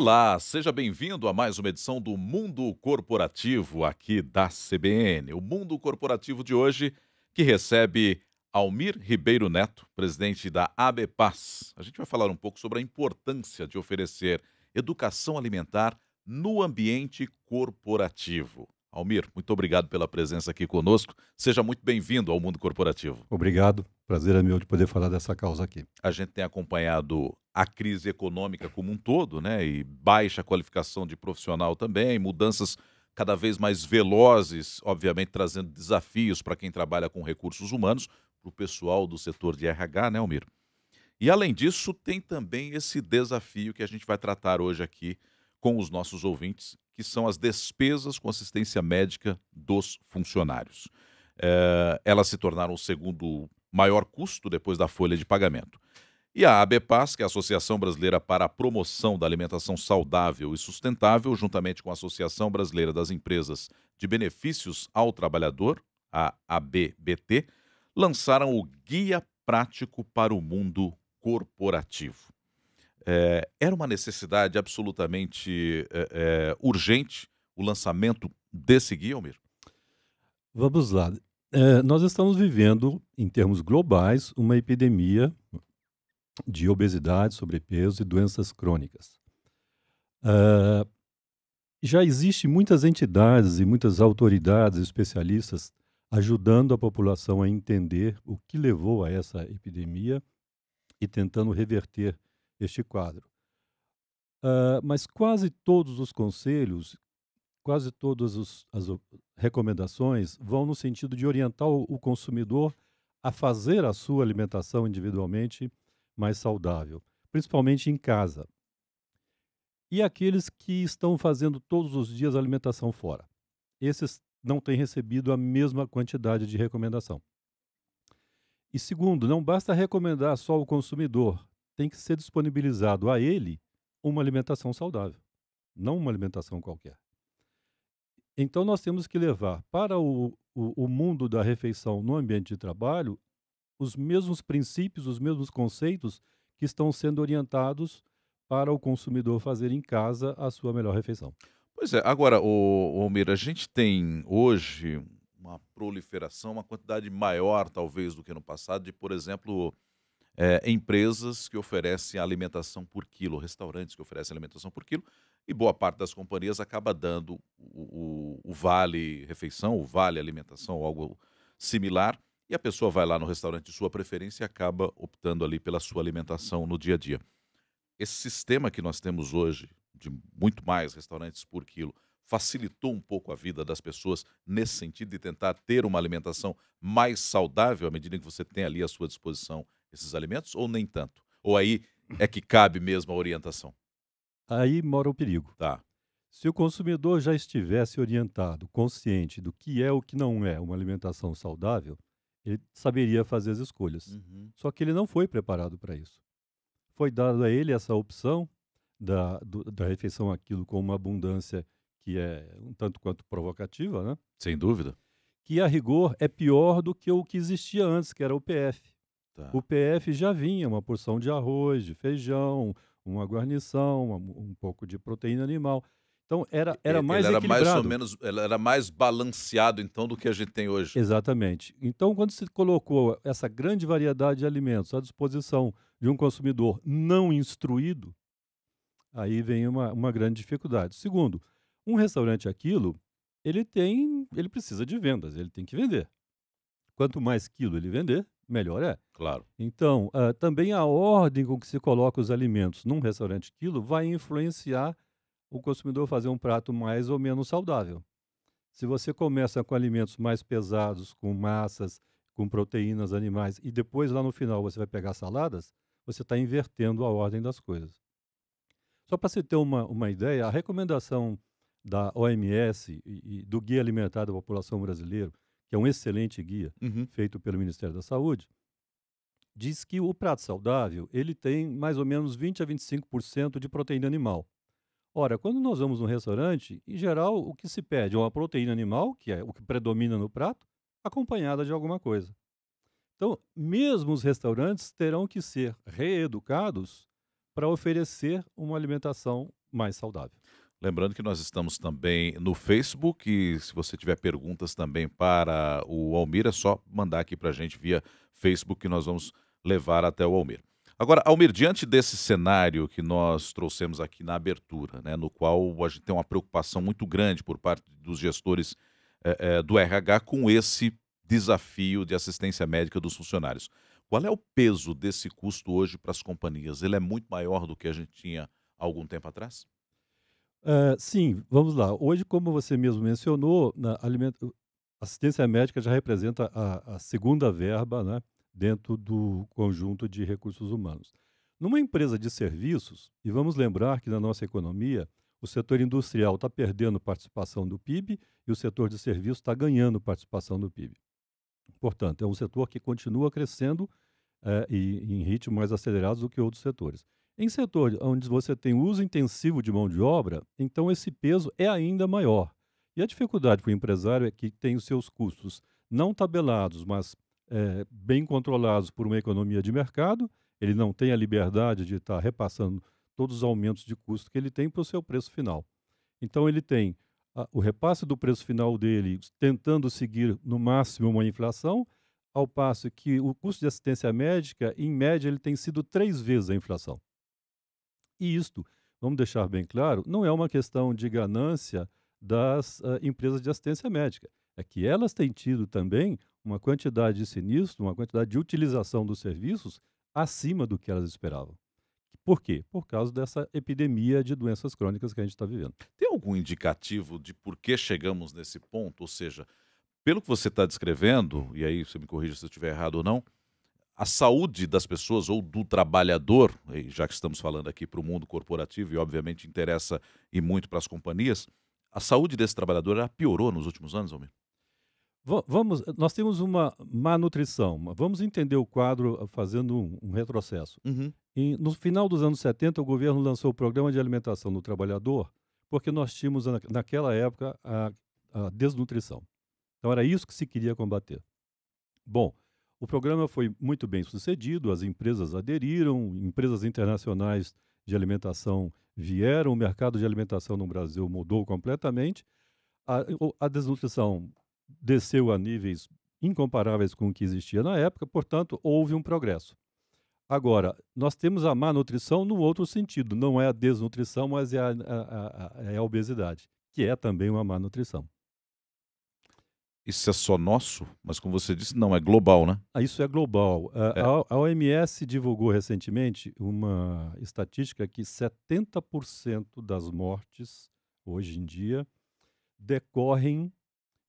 Olá, seja bem-vindo a mais uma edição do Mundo Corporativo aqui da CBN. O Mundo Corporativo de hoje que recebe Almir Ribeiro Neto, presidente da ABPAS. A gente vai falar um pouco sobre a importância de oferecer educação alimentar no ambiente corporativo. Almir, muito obrigado pela presença aqui conosco. Seja muito bem-vindo ao mundo corporativo. Obrigado. Prazer é meu de poder falar dessa causa aqui. A gente tem acompanhado a crise econômica como um todo, né? E baixa qualificação de profissional também, mudanças cada vez mais velozes, obviamente trazendo desafios para quem trabalha com recursos humanos, para o pessoal do setor de RH, né, Almir? E além disso, tem também esse desafio que a gente vai tratar hoje aqui com os nossos ouvintes, que são as despesas com assistência médica dos funcionários. É, elas se tornaram o segundo maior custo depois da folha de pagamento. E a ABPAS, que é a Associação Brasileira para a Promoção da Alimentação Saudável e Sustentável, juntamente com a Associação Brasileira das Empresas de Benefícios ao Trabalhador, a ABBT, lançaram o Guia Prático para o Mundo Corporativo. É, era uma necessidade absolutamente é, é, urgente o lançamento desse guia, Almir? Vamos lá. É, nós estamos vivendo, em termos globais, uma epidemia de obesidade, sobrepeso e doenças crônicas. É, já existem muitas entidades e muitas autoridades, especialistas, ajudando a população a entender o que levou a essa epidemia e tentando reverter este quadro. Uh, mas quase todos os conselhos, quase todas os, as recomendações vão no sentido de orientar o, o consumidor a fazer a sua alimentação individualmente mais saudável, principalmente em casa. E aqueles que estão fazendo todos os dias alimentação fora. Esses não têm recebido a mesma quantidade de recomendação. E segundo, não basta recomendar só o consumidor, tem que ser disponibilizado a ele uma alimentação saudável, não uma alimentação qualquer. Então, nós temos que levar para o, o, o mundo da refeição no ambiente de trabalho os mesmos princípios, os mesmos conceitos que estão sendo orientados para o consumidor fazer em casa a sua melhor refeição. Pois é, agora, o Almeida, a gente tem hoje uma proliferação, uma quantidade maior, talvez, do que no passado, de, por exemplo, é, empresas que oferecem alimentação por quilo, restaurantes que oferecem alimentação por quilo, e boa parte das companhias acaba dando o, o, o vale refeição, o vale alimentação ou algo similar, e a pessoa vai lá no restaurante de sua preferência e acaba optando ali pela sua alimentação no dia a dia. Esse sistema que nós temos hoje, de muito mais restaurantes por quilo, facilitou um pouco a vida das pessoas nesse sentido de tentar ter uma alimentação mais saudável à medida que você tem ali à sua disposição esses alimentos ou nem tanto? Ou aí é que cabe mesmo a orientação? Aí mora o perigo. Tá. Se o consumidor já estivesse orientado, consciente do que é o que não é uma alimentação saudável, ele saberia fazer as escolhas. Uhum. Só que ele não foi preparado para isso. Foi dado a ele essa opção da, do, da refeição aquilo com uma abundância que é um tanto quanto provocativa, né? Sem dúvida. Que a rigor é pior do que o que existia antes, que era o PF. Tá. O PF já vinha uma porção de arroz, de feijão, uma guarnição, um pouco de proteína animal. Então era, era mais ele era equilibrado. mais ou menos, era mais balanceado então do que a gente tem hoje. Exatamente. Então quando se colocou essa grande variedade de alimentos à disposição de um consumidor não instruído, aí vem uma, uma grande dificuldade. Segundo, um restaurante aquilo, ele tem, ele precisa de vendas, ele tem que vender. Quanto mais quilo ele vender, melhor é. Claro. Então, uh, também a ordem com que se coloca os alimentos num restaurante quilo vai influenciar o consumidor fazer um prato mais ou menos saudável. Se você começa com alimentos mais pesados, com massas, com proteínas animais, e depois lá no final você vai pegar saladas, você está invertendo a ordem das coisas. Só para você ter uma, uma ideia, a recomendação da OMS e, e do Guia Alimentar da População Brasileira, que é um excelente guia uhum. feito pelo Ministério da Saúde, diz que o prato saudável ele tem mais ou menos 20 a 25% de proteína animal. Ora, quando nós vamos num restaurante, em geral o que se pede é uma proteína animal, que é o que predomina no prato, acompanhada de alguma coisa. Então, mesmo os restaurantes terão que ser reeducados para oferecer uma alimentação mais saudável. Lembrando que nós estamos também no Facebook e se você tiver perguntas também para o Almir, é só mandar aqui para a gente via Facebook que nós vamos levar até o Almir. Agora, Almir, diante desse cenário que nós trouxemos aqui na abertura, né, no qual a gente tem uma preocupação muito grande por parte dos gestores eh, eh, do RH com esse desafio de assistência médica dos funcionários. Qual é o peso desse custo hoje para as companhias? Ele é muito maior do que a gente tinha há algum tempo atrás? Uh, sim, vamos lá. Hoje, como você mesmo mencionou, na assistência médica já representa a, a segunda verba né, dentro do conjunto de recursos humanos. Numa empresa de serviços, e vamos lembrar que na nossa economia, o setor industrial está perdendo participação do PIB e o setor de serviços está ganhando participação do PIB. Portanto, é um setor que continua crescendo eh, e em ritmo mais acelerado do que outros setores. Em setor onde você tem uso intensivo de mão de obra, então esse peso é ainda maior. E a dificuldade para o empresário é que tem os seus custos não tabelados, mas é, bem controlados por uma economia de mercado, ele não tem a liberdade de estar repassando todos os aumentos de custo que ele tem para o seu preço final. Então ele tem a, ah, o repasse do preço final dele tentando seguir no máximo uma inflação, ao passo que o custo de assistência médica, em média, ele tem sido três vezes a inflação. E isto, vamos deixar bem claro, não é uma questão de ganância das uh, empresas de assistência médica. É que elas têm tido também uma quantidade de sinistro, uma quantidade de utilização dos serviços acima do que elas esperavam. Por quê? Por causa dessa epidemia de doenças crônicas que a gente está vivendo. Tem algum indicativo de por que chegamos nesse ponto? Ou seja, pelo que você está descrevendo, e aí você me corrija se eu estiver errado ou não, a saúde das pessoas ou do trabalhador, já que estamos falando aqui para o mundo corporativo e obviamente interessa e muito para as companhias, a saúde desse trabalhador piorou nos últimos anos, Almir? Vamos, nós temos uma má nutrição. Vamos entender o quadro ah, fazendo um, um retrocesso. Uhum. E, no final dos anos 70, o governo lançou o Programa de Alimentação do Trabalhador, porque nós tínhamos, naquela época, a, a desnutrição. Então, era isso que se queria combater. Bom, o programa foi muito bem sucedido, as empresas aderiram, empresas internacionais de alimentação vieram, o mercado de alimentação no Brasil mudou completamente. A, a desnutrição desceu a níveis incomparáveis com o que existia na época, portanto, houve um progresso. Agora, nós temos a má nutrição no outro sentido, não é a desnutrição, mas é a, a, a, a é obesidade, que é também uma má nutrição. Isso é só nosso? Mas como você disse, não, é global, né? Ah, isso é global. É. A, a OMS divulgou recentemente uma estatística que 70% das mortes hoje em dia decorrem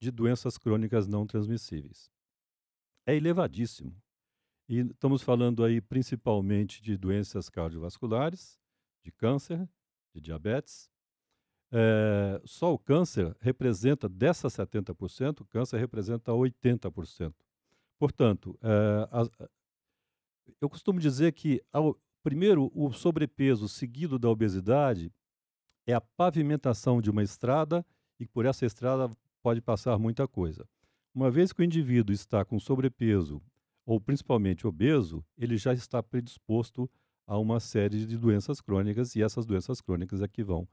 de doenças crônicas não transmissíveis. É elevadíssimo. E estamos falando aí principalmente de doenças cardiovasculares, de câncer, de diabetes, é, só o câncer representa, dessa 70%, o câncer representa 80%. Portanto, é, as, eu costumo dizer que, ao, primeiro, o sobrepeso seguido da obesidade é a pavimentação de uma estrada e por essa estrada pode passar muita coisa. Uma vez que o indivíduo está com sobrepeso ou principalmente obeso, ele já está predisposto a uma série de doenças crônicas e essas doenças crônicas é que vão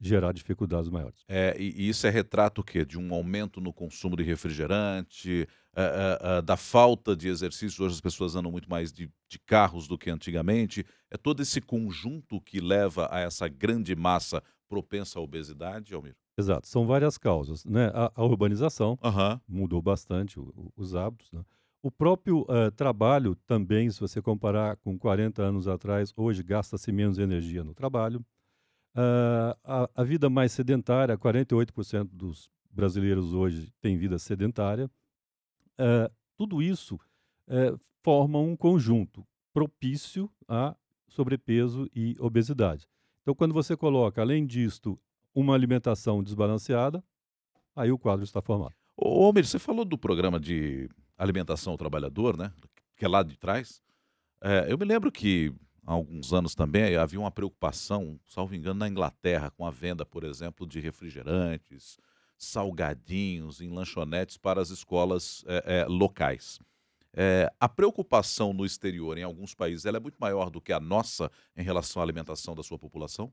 gerar dificuldades maiores. É, e isso é retrato o quê? De um aumento no consumo de refrigerante, uh, uh, uh, da falta de exercício. Hoje as pessoas andam muito mais de, de, carros do que antigamente. É todo esse conjunto que leva a essa grande massa propensa à obesidade, Almir? Exato, são várias causas. Né? A, a urbanização uhum. mudou bastante o, o, os hábitos. Né? O próprio eh, trabalho também, se você comparar com 40 anos atrás, hoje gasta-se menos energia no trabalho Uh, a, a, vida mais sedentária, 48% dos brasileiros hoje têm vida sedentária. Uh, tudo isso uh, forma um conjunto propício a sobrepeso e obesidade. Então, quando você coloca, além disto, uma alimentação desbalanceada, aí o quadro está formado. Ô, Almir, você falou do programa de alimentação ao trabalhador, né? Que é lá de trás. É, eu me lembro que há alguns anos também havia uma preocupação, salvo engano, na Inglaterra com a venda, por exemplo, de refrigerantes, salgadinhos em lanchonetes para as escolas é, é, locais. É, a preocupação no exterior, em alguns países, ela é muito maior do que a nossa em relação à alimentação da sua população?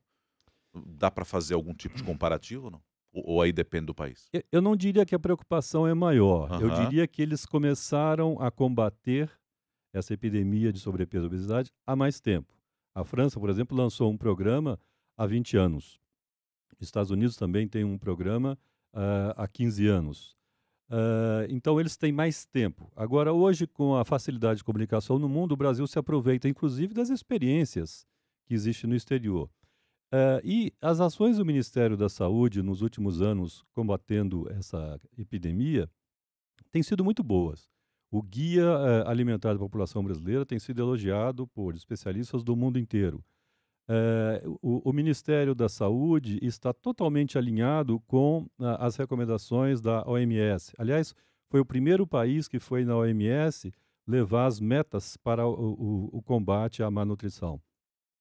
Dá para fazer algum tipo de comparativo ou não? Ou, ou, aí depende do país? Eu não diria que a preocupação é maior. Uhum. Eu diria que eles começaram a combater essa epidemia de sobrepeso e obesidade há mais tempo. A França, por exemplo, lançou um programa há 20 anos. Os Estados Unidos também tem um programa uh, há 15 anos. Uh, então, eles têm mais tempo. Agora, hoje, com a facilidade de comunicação no mundo, o Brasil se aproveita, inclusive, das experiências que existem no exterior. Uh, e as ações do Ministério da Saúde nos últimos anos combatendo essa epidemia têm sido muito boas. O Guia eh, Alimentar da População Brasileira tem sido elogiado por especialistas do mundo inteiro. Eh, o, o, Ministério da Saúde está totalmente alinhado com eh, as recomendações da OMS. Aliás, foi o primeiro país que foi na OMS levar as metas para o, o, o combate à má nutrição.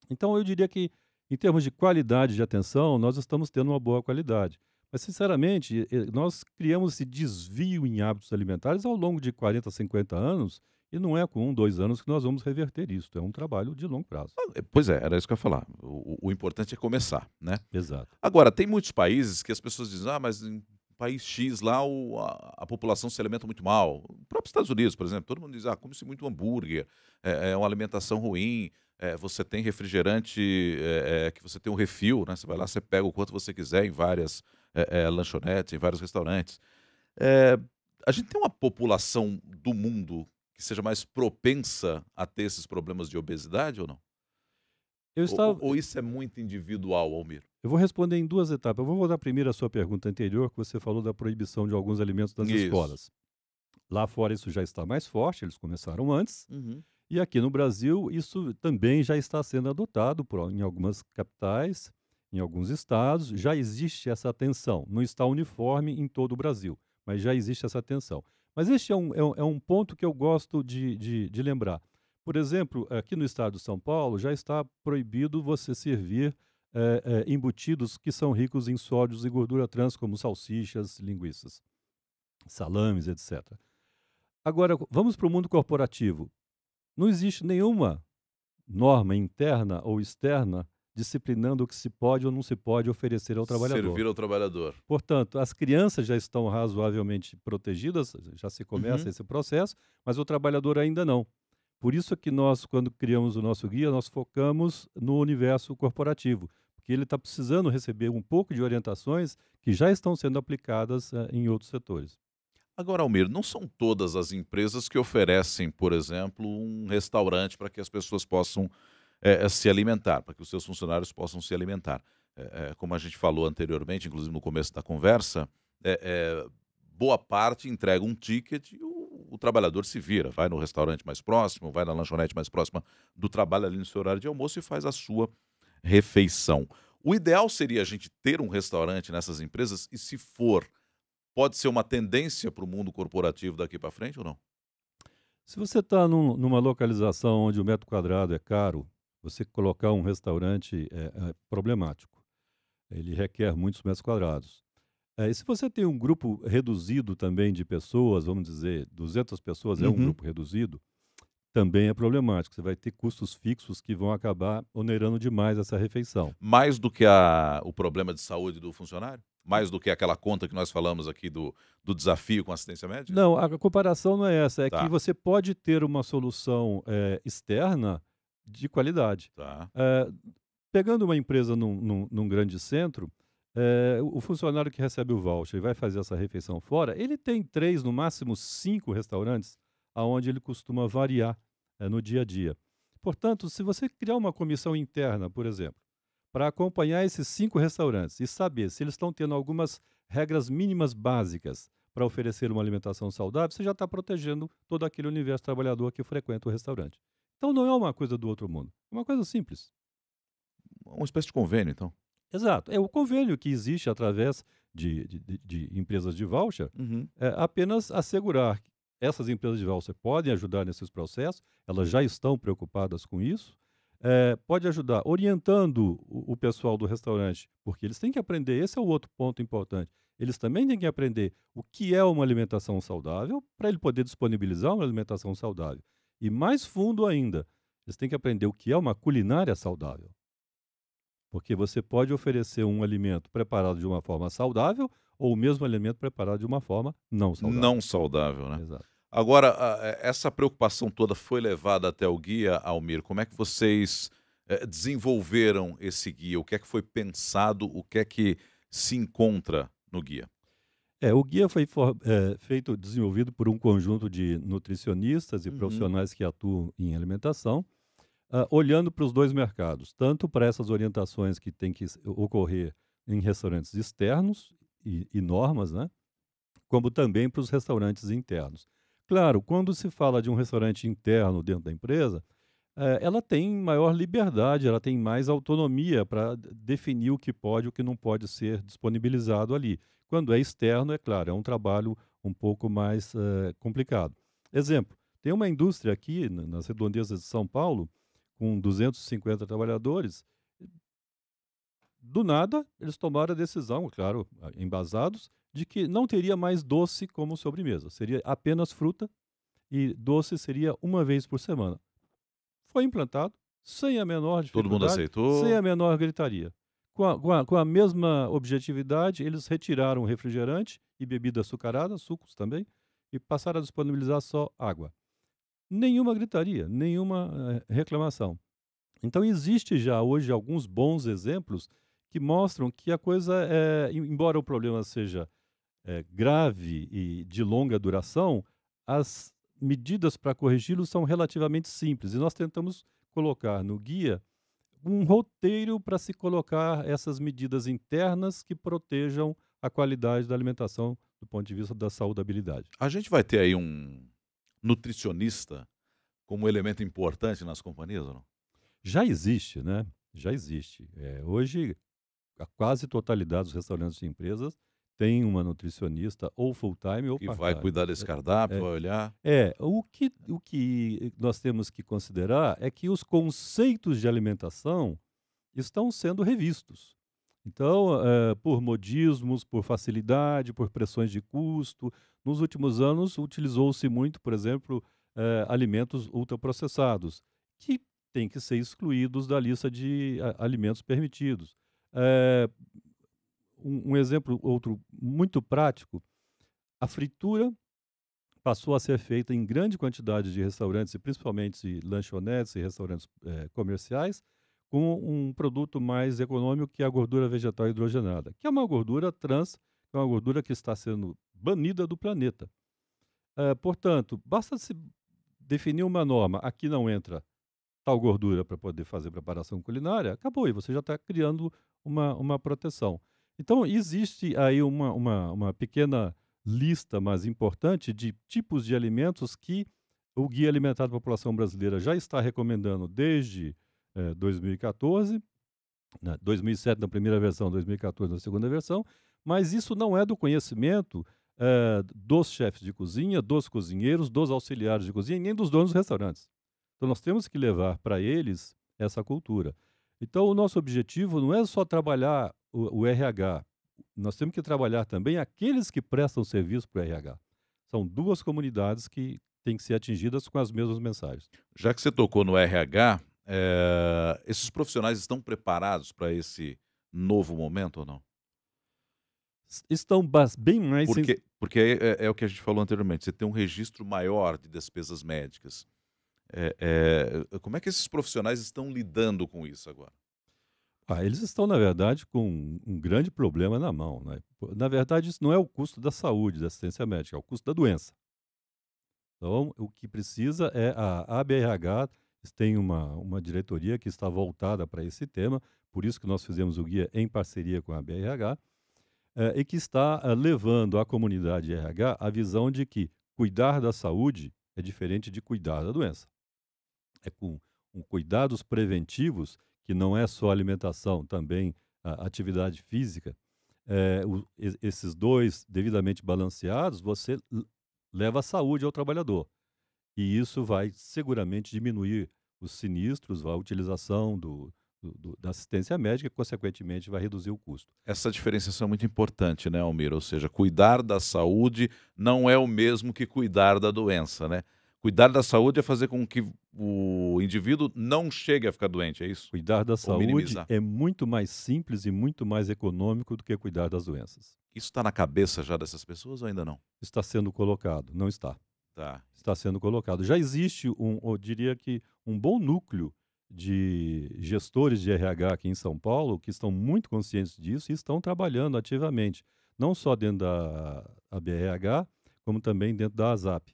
Então, eu diria que, em termos de qualidade de atenção, nós estamos tendo uma boa qualidade. Mas, sinceramente, nós criamos esse desvio em hábitos alimentares ao longo de 40, 50 anos, e não é com um, dois anos que nós vamos reverter isso. É um trabalho de longo prazo. Ah, é, pois é, era isso que eu ia falar. O, o importante é começar, né? Exato. Agora, tem muitos países que as pessoas dizem, ah, mas em país X lá o, a, a, população se alimenta muito mal. O próprio Estados Unidos, por exemplo, todo mundo diz, ah, come-se muito hambúrguer, é, é uma alimentação ruim, é, você tem refrigerante, é, é que você tem um refil, né? Você vai lá, você pega o quanto você quiser em várias é, é, lanchonetes, em vários restaurantes. É, a gente tem uma população do mundo que seja mais propensa a ter esses problemas de obesidade ou não? Estava... Ou, ou, isso é muito individual, Almir? Eu vou responder em duas etapas. Eu vou voltar primeiro à sua pergunta anterior, que você falou da proibição de alguns alimentos das isso. escolas. Lá fora isso já está mais forte, eles começaram antes. Uhum. E aqui no Brasil isso também já está sendo adotado por, em algumas capitais em alguns estados, já existe essa atenção, Não está uniforme em todo o Brasil, mas já existe essa atenção. Mas este é um, é um, é um ponto que eu gosto de, de, de, lembrar. Por exemplo, aqui no estado de São Paulo já está proibido você servir é, embutidos que são ricos em sódios e gordura trans, como salsichas, linguiças, salames, etc. Agora, vamos para o mundo corporativo. Não existe nenhuma norma interna ou externa disciplinando o que se pode ou não se pode oferecer ao trabalhador. Servir ao trabalhador. Portanto, as crianças já estão razoavelmente protegidas, já se começa uhum. esse processo, mas o trabalhador ainda não. Por isso que nós, quando criamos o nosso guia, nós focamos no universo corporativo, porque ele está precisando receber um pouco de orientações que já estão sendo aplicadas uh, em outros setores. Agora, Almir, não são todas as empresas que oferecem, por exemplo, um restaurante para que as pessoas possam é, é, se alimentar, para que os seus funcionários possam se alimentar. É, é como a gente falou anteriormente, inclusive no começo da conversa, é, boa parte entrega um ticket e o, o, trabalhador se vira, vai no restaurante mais próximo, vai na lanchonete mais próxima do trabalho ali no seu horário de almoço e faz a sua refeição. O ideal seria a gente ter um restaurante nessas empresas e, se for, pode ser uma tendência para o mundo corporativo daqui para frente ou não? Se você está num, numa localização onde o metro quadrado é caro, você colocar um restaurante é, é problemático. Ele requer muitos metros quadrados. É, e se você tem um grupo reduzido também de pessoas, vamos dizer, 200 pessoas é um uhum. grupo reduzido, também é problemático. Você vai ter custos fixos que vão acabar onerando demais essa refeição. Mais do que a, o problema de saúde do funcionário? Mais do que aquela conta que nós falamos aqui do, do desafio com assistência médica? Não, a comparação não é essa. É tá. que você pode ter uma solução é, externa de qualidade. Tá. É, pegando uma empresa num, num, num grande centro, é, o funcionário que recebe o voucher e vai fazer essa refeição fora, ele tem três, no máximo cinco restaurantes aonde ele costuma variar é, no dia a dia. Portanto, se você criar uma comissão interna, por exemplo, para acompanhar esses cinco restaurantes e saber se eles estão tendo algumas regras mínimas básicas para oferecer uma alimentação saudável, você já está protegendo todo aquele universo trabalhador que frequenta o restaurante. Então não é uma coisa do outro mundo. É uma coisa simples. Uma espécie de convênio, então. Exato. É o convênio que existe através de, de, de empresas de voucher, uhum. é apenas assegurar que essas empresas de voucher podem ajudar nesses processos, elas já estão preocupadas com isso, é, pode ajudar orientando o, o, pessoal do restaurante, porque eles têm que aprender, esse é o outro ponto importante, eles também têm que aprender o que é uma alimentação saudável para ele poder disponibilizar uma alimentação saudável. E mais fundo ainda, eles têm que aprender o que é uma culinária saudável. Porque você pode oferecer um alimento preparado de uma forma saudável ou o mesmo alimento preparado de uma forma não saudável. Não saudável, né? Exato. Agora, essa preocupação toda foi levada até o guia, Almir. Como é que vocês eh, desenvolveram esse guia? O que é que foi pensado? O que é que se encontra no guia? É, o guia foi for, é, feito, desenvolvido por um conjunto de nutricionistas e uhum. profissionais que atuam em alimentação, uh, olhando para os dois mercados, tanto para essas orientações que têm que ocorrer em restaurantes externos e, e normas, né? como também para os restaurantes internos. Claro, quando se fala de um restaurante interno dentro da empresa, eh, ela tem maior liberdade, ela tem mais autonomia para definir o que pode e o que não pode ser disponibilizado ali. Quando é externo, é claro, é um trabalho um pouco mais eh, complicado. Exemplo, tem uma indústria aqui nas redondezas de São Paulo, com 250 trabalhadores, do nada eles tomaram a decisão, é claro, embasados, de que não teria mais doce como sobremesa, seria apenas fruta e doce seria uma vez por semana. Foi implantado sem a menor dificuldade. Todo mundo aceitou. Sem a menor gritaria. Com a, com a, com a mesma objetividade, eles retiraram refrigerante e bebida açucarada, sucos também, e passaram a disponibilizar só água. Nenhuma gritaria, nenhuma eh, reclamação. Então, existe já hoje alguns bons exemplos que mostram que a coisa, é, embora o problema seja é, grave e de longa duração, as medidas para corrigi-los são relativamente simples. E nós tentamos colocar no guia um roteiro para se colocar essas medidas internas que protejam a qualidade da alimentação do ponto de vista da saudabilidade. A gente vai ter aí um nutricionista como elemento importante nas companhias ou não? Já existe, né? Já existe. É, hoje, a quase totalidade dos restaurantes de empresas tem uma nutricionista ou full time ou part-time. E vai cuidar desse é, cardápio, é, vai olhar. É, o que, o que nós temos que considerar é que os conceitos de alimentação estão sendo revistos. Então, é, por modismos, por facilidade, por pressões de custo, nos últimos anos utilizou-se muito, por exemplo, é, alimentos ultraprocessados, que têm que ser excluídos da lista de a, eh, alimentos permitidos. É, um, um exemplo outro muito prático, a fritura passou a ser feita em grande quantidade de restaurantes, e principalmente lanchonetes e restaurantes eh, comerciais, com um produto mais econômico que é a gordura vegetal hidrogenada, que é uma gordura trans, que é uma gordura que está sendo banida do planeta. Eh, portanto, basta se definir uma norma, aqui não entra tal gordura para poder fazer preparação culinária, acabou e você já está criando uma, uma proteção. Então, existe aí uma, uma, uma pequena lista, mas importante, de tipos de alimentos que o Guia Alimentar da População Brasileira já está recomendando desde eh, 2014, né, 2007 na primeira versão, 2014 na segunda versão, mas isso não é do conhecimento eh, dos chefes de cozinha, dos cozinheiros, dos auxiliares de cozinha, nem dos donos dos restaurantes. Então, nós temos que levar para eles essa cultura. Então, o nosso objetivo não é só trabalhar o, o RH, nós temos que trabalhar também aqueles que prestam serviço para o RH. São duas comunidades que têm que ser atingidas com as mesmas mensagens. Já que você tocou no RH, é, eh, esses profissionais estão preparados para esse novo momento ou não? Estão bem mais. Porque, porque é, é, é, o que a gente falou anteriormente: você tem um registro maior de despesas médicas. É, é, como é que esses profissionais estão lidando com isso agora? Ah, eles estão, na verdade, com um grande problema na mão. Né? Na verdade, isso não é o custo da saúde, da assistência médica, é o custo da doença. Então, o que precisa é a ABRH tem uma, uma diretoria que está voltada para esse tema, por isso que nós fizemos o guia em parceria com a BRH, eh, e que está eh, levando à comunidade RH a visão de que cuidar da saúde é diferente de cuidar da doença. É com, com cuidados preventivos que não é só alimentação, também ah, atividade física, é, o, esses dois devidamente balanceados, você leva a saúde ao trabalhador. E isso vai seguramente diminuir os sinistros, a utilização do, do, da assistência médica e, consequentemente, vai reduzir o custo. Essa diferenciação é muito importante, né, Almir? Ou seja, cuidar da saúde não é o mesmo que cuidar da doença, né? Cuidar da saúde é fazer com que o indivíduo não chegue a ficar doente, é isso? Cuidar da Ou saúde minimizar. é muito mais simples e muito mais econômico do que cuidar das doenças. Isso está na cabeça já dessas pessoas ou ainda não? Está sendo colocado, não está. Tá. Está sendo colocado. Já existe um, eu diria que um bom núcleo de gestores de RH aqui em São Paulo que estão muito conscientes disso e estão trabalhando ativamente, não só dentro da BRH, como também dentro da ASAP.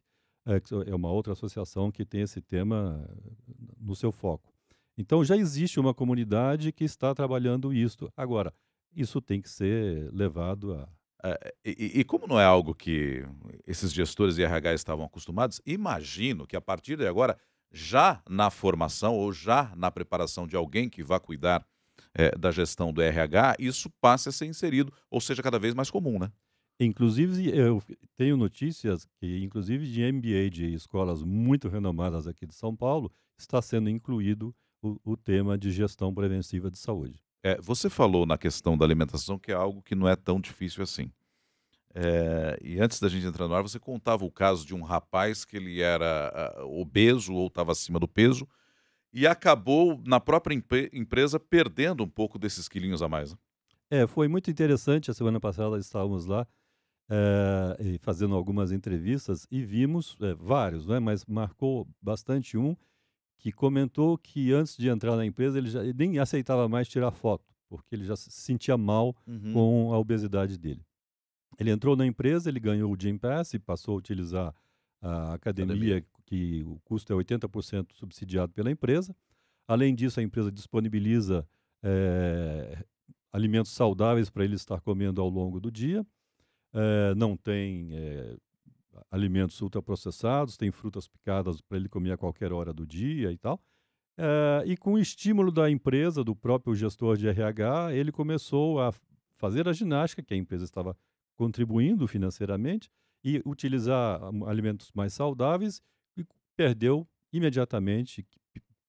É, é uma outra associação que tem esse tema eh, no seu foco. Então já existe uma comunidade que está trabalhando isso. Agora, isso tem que ser levado a. É, e, e, como não é algo que esses gestores de RH estavam acostumados, imagino que a partir de agora, já na formação ou já na preparação de alguém que vá cuidar é, da gestão do RH, isso passe a ser inserido, ou seja, cada vez mais comum, né? Inclusive, eu tenho notícias que, inclusive, de MBA de escolas muito renomadas aqui de São Paulo, está sendo incluído o, o tema de gestão preventiva de saúde. É, você falou na questão da alimentação, que é algo que não é tão difícil assim. É, e antes da gente entrar no ar, você contava o caso de um rapaz que ele era uh, obeso ou estava acima do peso e acabou, na própria empresa, perdendo um pouco desses quilinhos a mais. Né? É, foi muito interessante. A semana passada estávamos lá é, e fazendo algumas entrevistas e vimos é, vários, né, mas marcou bastante um que comentou que antes de entrar na empresa ele, já, ele nem aceitava mais tirar foto, porque ele já se sentia mal uhum. com a obesidade dele. Ele entrou na empresa, ele ganhou o Gym Pass e passou a utilizar a academia, academia. que o custo é 80% subsidiado pela empresa. Além disso, a empresa disponibiliza é, alimentos saudáveis para ele estar comendo ao longo do dia é, não tem é, alimentos ultraprocessados, tem frutas picadas para ele comer a qualquer hora do dia e tal. É, e com o estímulo da empresa, do próprio gestor de RH, ele começou a fazer a ginástica, que a empresa estava contribuindo financeiramente, e utilizar hum, alimentos mais saudáveis, e perdeu imediatamente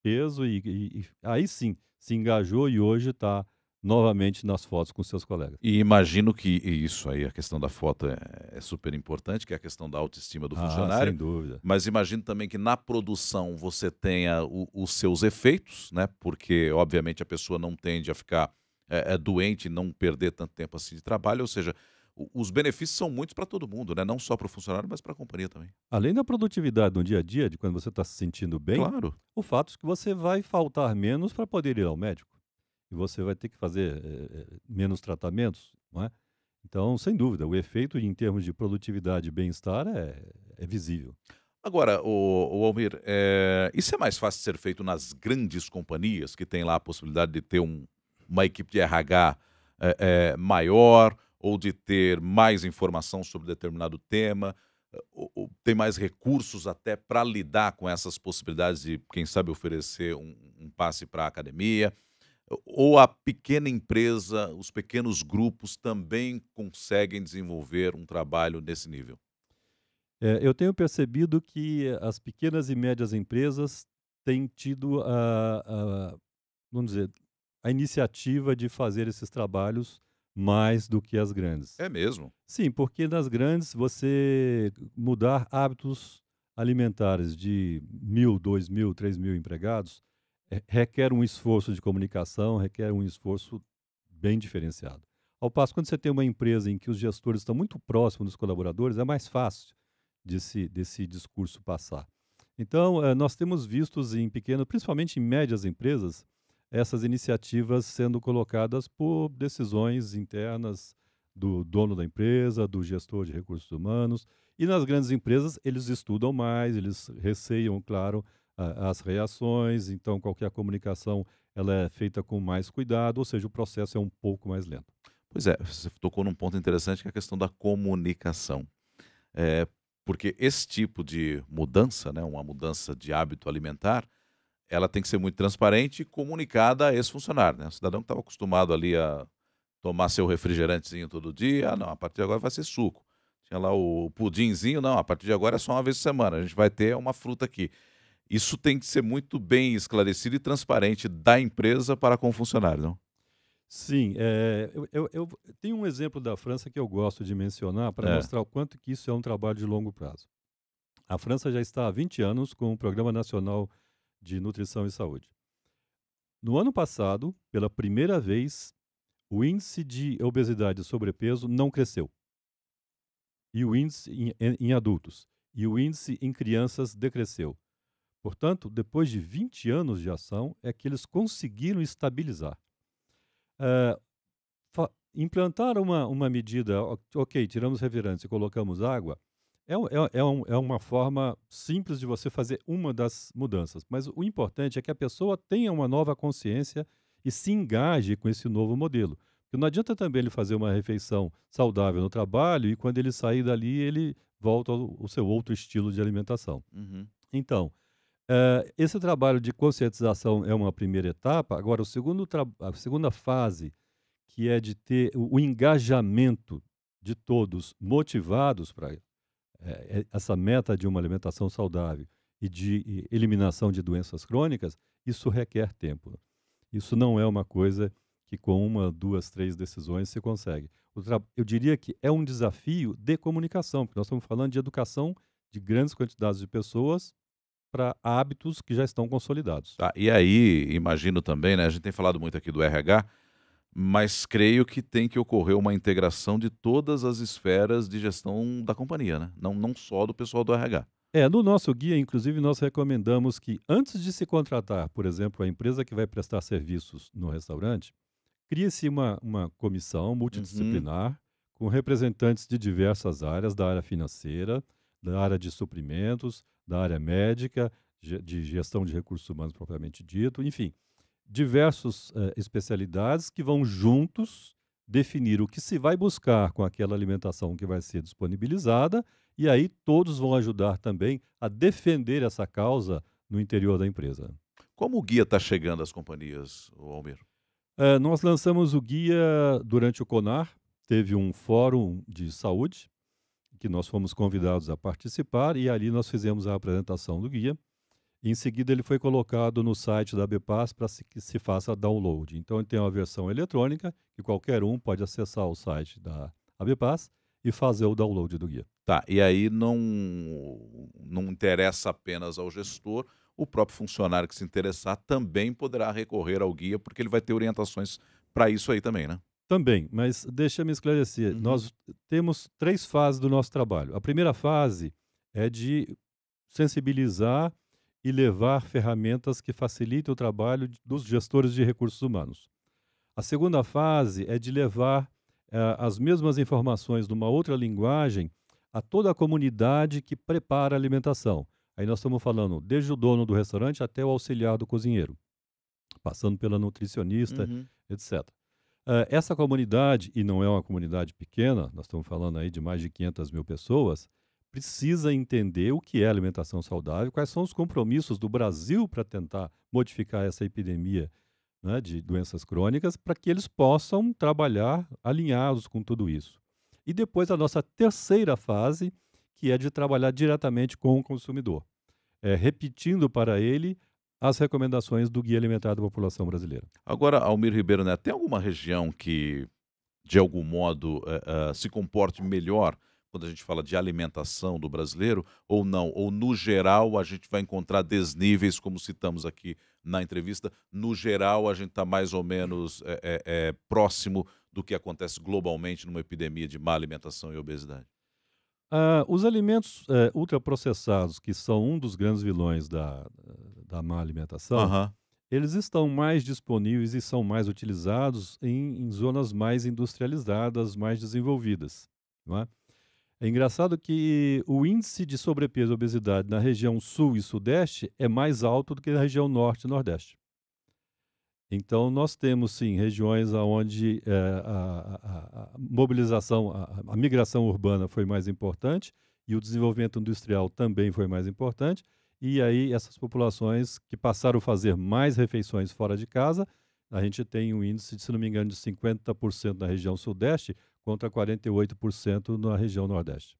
peso, e, e, e aí sim se engajou e hoje está novamente nas fotos com seus colegas. E imagino que isso aí, a questão da foto é, é super importante, que é a questão da autoestima do ah, funcionário. Sem dúvida. Mas imagino também que na produção você tenha o, os seus efeitos, né? Porque, obviamente, a pessoa não tende a ficar é, é doente, não perder tanto tempo assim de trabalho, ou seja. os benefícios são muitos para todo mundo, né? não só para o funcionário, mas para a companhia também. Além da produtividade no dia a dia, de quando você está se sentindo bem, claro. o fato é que você vai faltar menos para poder ir ao médico e você vai ter que fazer é, menos tratamentos, não é? Então, sem dúvida, o efeito em termos de produtividade e bem-estar é, é, visível. Agora, o, o Almir, é, eh, isso é mais fácil de ser feito nas grandes companhias que têm lá a possibilidade de ter um, uma equipe de RH é, maior ou de ter mais informação sobre determinado tema, ou, ou tem mais recursos até para lidar com essas possibilidades de, quem sabe, oferecer um, um passe para a academia ou a pequena empresa, os pequenos grupos também conseguem desenvolver um trabalho nesse nível? É, eu tenho percebido que as pequenas e médias empresas têm tido a, a, vamos dizer, a iniciativa de fazer esses trabalhos mais do que as grandes. É mesmo? Sim, porque nas grandes você mudar hábitos alimentares de mil, dois mil, três mil empregados é, requer um esforço de comunicação, requer um esforço bem diferenciado. Ao passo, quando você tem uma empresa em que os gestores estão muito próximos dos colaboradores, é mais fácil desse, desse discurso passar. Então, eh, nós temos visto em pequenas, principalmente em médias empresas, essas iniciativas sendo colocadas por decisões internas do dono da empresa, do gestor de recursos humanos. E nas grandes empresas, eles estudam mais, eles receiam, claro, as reações, então qualquer comunicação ela é feita com mais cuidado, ou seja, o processo é um pouco mais lento. Pois é, você tocou num ponto interessante que é a questão da comunicação. É, porque esse tipo de mudança, né, uma mudança de hábito alimentar, ela tem que ser muito transparente e comunicada a esse funcionário. Né? O cidadão que estava acostumado ali a tomar seu refrigerantezinho todo dia, ah, não, a partir de agora vai ser suco. Tinha lá o pudinzinho, não, a partir de agora é só uma vez por semana, a gente vai ter uma fruta aqui. Isso tem que ser muito bem esclarecido e transparente da empresa para com o funcionário, não? Sim, é, eu, eu, eu tenho um exemplo da França que eu gosto de mencionar para é. mostrar o quanto que isso é um trabalho de longo prazo. A França já está há 20 anos com o Programa Nacional de Nutrição e Saúde. No ano passado, pela primeira vez, o índice de obesidade e sobrepeso não cresceu. E o índice em, em, em adultos. E o índice em crianças decresceu. Portanto, depois de 20 anos de ação, é que eles conseguiram estabilizar. É, implantar uma, uma medida, ok, tiramos revirantes e colocamos água, é, é, é, um, é, uma forma simples de você fazer uma das mudanças. Mas o importante é que a pessoa tenha uma nova consciência e se engaje com esse novo modelo. Porque não adianta também ele fazer uma refeição saudável no trabalho e quando ele sair dali ele volta ao, ao seu outro estilo de alimentação. Uhum. Então, Uh, esse trabalho de conscientização é uma primeira etapa. Agora, o segundo a segunda fase, que é de ter o, o engajamento de todos motivados para é, eh, eh, essa meta de uma alimentação saudável e de e eliminação de doenças crônicas, isso requer tempo. Isso não é uma coisa que com uma, duas, três decisões se consegue. Eu diria que é um desafio de comunicação, porque nós estamos falando de educação de grandes quantidades de pessoas para hábitos que já estão consolidados. Tá, e aí, imagino também, né? A gente tem falado muito aqui do RH, mas creio que tem que ocorrer uma integração de todas as esferas de gestão da companhia, né? Não, não só do pessoal do RH. É, no nosso guia, inclusive, nós recomendamos que antes de se contratar, por exemplo, a empresa que vai prestar serviços no restaurante, crie se uma, uma comissão multidisciplinar uhum. com representantes de diversas áreas, da área financeira, da área de suprimentos, da área médica, de gestão de recursos humanos propriamente dito, enfim, diversas uh, eh, especialidades que vão juntos definir o que se vai buscar com aquela alimentação que vai ser disponibilizada, e aí todos vão ajudar também a defender essa causa no interior da empresa. Como o guia está chegando às companhias, Almir? Eh, nós lançamos o guia durante o CONAR, teve um fórum de saúde que nós fomos convidados a participar e ali nós fizemos a apresentação do guia. Em seguida, ele foi colocado no site da BPAS para que se faça download. Então, ele tem uma versão eletrônica que qualquer um pode acessar o site da ABPAS e fazer o download do guia. Tá, e aí não, não interessa apenas ao gestor, o próprio funcionário que se interessar também poderá recorrer ao guia, porque ele vai ter orientações para isso aí também, né? Também, mas deixa-me esclarecer. Uhum. Nós temos três fases do nosso trabalho. A primeira fase é de sensibilizar e levar ferramentas que facilitem o trabalho dos gestores de recursos humanos. A segunda fase é de levar eh, as mesmas informações numa outra linguagem a toda a comunidade que prepara a alimentação. Aí nós estamos falando desde o dono do restaurante até o auxiliar do cozinheiro, passando pela nutricionista, uhum. etc. Ah, essa comunidade, e não é uma comunidade pequena, nós estamos falando aí de mais de 500 mil pessoas, precisa entender o que é alimentação saudável, quais são os compromissos do Brasil para tentar modificar essa epidemia né, de doenças crônicas, para que eles possam trabalhar alinhados com tudo isso. E depois a nossa terceira fase, que é de trabalhar diretamente com o consumidor, é, repetindo para ele as recomendações do Guia Alimentar da População Brasileira. Agora, Almir Ribeiro né? tem alguma região que, de algum modo, uh, uh, se comporte melhor quando a gente fala de alimentação do brasileiro, ou não? Ou, no geral, a gente vai encontrar desníveis, como citamos aqui na entrevista, no geral, a gente está mais ou menos é, é, é, próximo do que acontece globalmente numa epidemia de má alimentação e obesidade? Ah, os alimentos eh, ultraprocessados, que são um dos grandes vilões da, da má alimentação, eles estão mais disponíveis e são mais utilizados em, em zonas mais industrializadas, mais desenvolvidas. Não é? é engraçado que o índice de sobrepeso e obesidade na região sul e sudeste é mais alto do que na região norte e nordeste. Então, nós temos, sim, regiões onde é, eh, a, a, a, mobilização, a, a migração urbana foi mais importante e o desenvolvimento industrial também foi mais importante. E aí, essas populações que passaram a fazer mais refeições fora de casa, a gente tem um índice, se não me engano, de 50% na região sudeste contra 48% na região nordeste.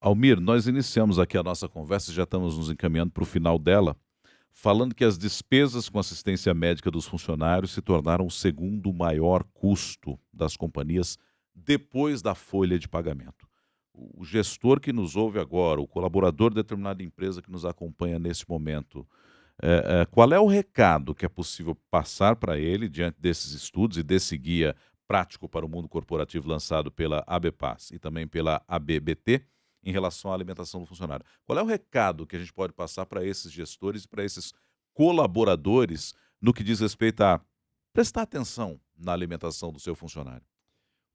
Almir, nós iniciamos aqui a nossa conversa, já estamos nos encaminhando para o final dela falando que as despesas com assistência médica dos funcionários se tornaram o segundo maior custo das companhias depois da folha de pagamento. O gestor que nos ouve agora, o colaborador de determinada empresa que nos acompanha nesse momento, é, é, qual é o recado que é possível passar para ele diante desses estudos e desse guia prático para o mundo corporativo lançado pela ABPAS e também pela ABBT? em relação à alimentação do funcionário. Qual é o recado que a gente pode passar para esses gestores e para esses colaboradores no que diz respeito a prestar atenção na alimentação do seu funcionário?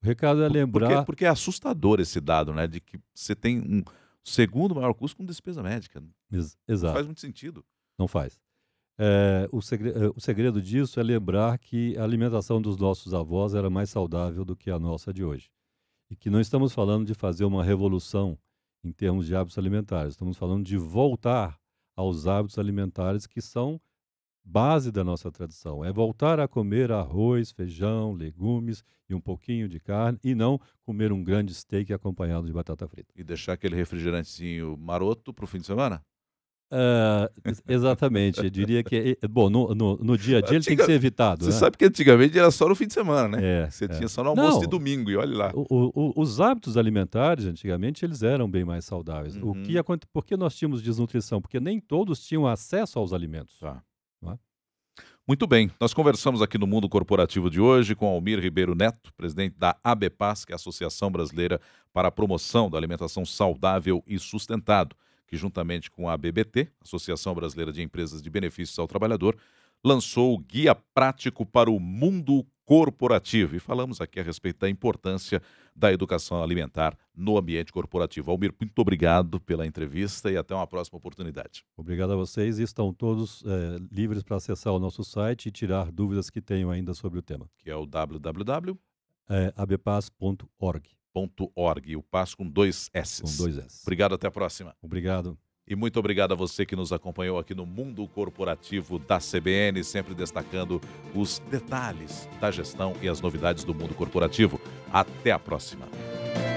O recado é lembrar. Porque, porque é assustador esse dado, né? De que você tem um segundo maior custo com despesa médica. Ex exato. Não faz muito sentido. Não faz. É, o, é, o, segredo, disso é lembrar que a alimentação dos nossos avós era mais saudável do que a nossa de hoje. E que não estamos falando de fazer uma revolução em termos de hábitos alimentares. Estamos falando de voltar aos hábitos alimentares que são base da nossa tradição. É voltar a comer arroz, feijão, legumes e um pouquinho de carne e não comer um grande steak acompanhado de batata frita. E deixar aquele refrigerantezinho maroto para o fim de semana? Ah, exatamente, eu diria que. Bom, no, no, no dia a dia Antiga, ele tem que ser evitado. Você né? sabe que antigamente era só no fim de semana, né? É, você é. tinha só no almoço Não, de domingo, e olha lá. O, o, os hábitos alimentares, antigamente, eles eram bem mais saudáveis. Uhum. O que uhum. acontece? Por que nós tínhamos desnutrição? Porque nem todos tinham acesso aos alimentos. Tá. É? Muito bem, nós conversamos aqui no Mundo Corporativo de hoje com Almir Ribeiro Neto, presidente da ABPAS, que é a Associação Brasileira para a Promoção da Alimentação Saudável e Sustentável que juntamente com a BBT Associação Brasileira de Empresas de Benefícios ao Trabalhador, lançou o Guia Prático para o Mundo Corporativo. E falamos aqui a respeito da importância da educação alimentar no ambiente corporativo. Almir, muito obrigado pela entrevista e até uma próxima oportunidade. Obrigado a vocês estão todos é, livres para acessar o nosso site e tirar dúvidas que tenham ainda sobre o tema. Que é o www.abpas.org. É pascom.org. O Paz com dois S. Com dois S. Obrigado, até a próxima. Obrigado. E muito obrigado a você que nos acompanhou aqui no Mundo Corporativo da CBN, sempre destacando os detalhes da gestão e as novidades do mundo corporativo. Até a próxima.